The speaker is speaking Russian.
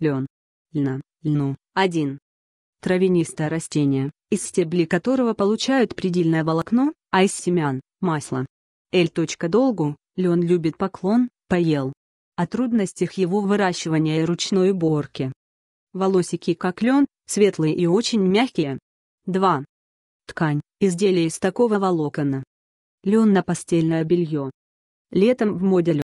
лен, льна, льну, 1. Травянистое растение, из стебли которого получают предельное волокно, а из семян – масло. Л. Долгу, лен любит поклон, поел. О трудностях его выращивания и ручной уборки. Волосики как лен, светлые и очень мягкие. 2. Ткань – изделие из такого волокона. Лен на постельное белье. Летом в моде лен.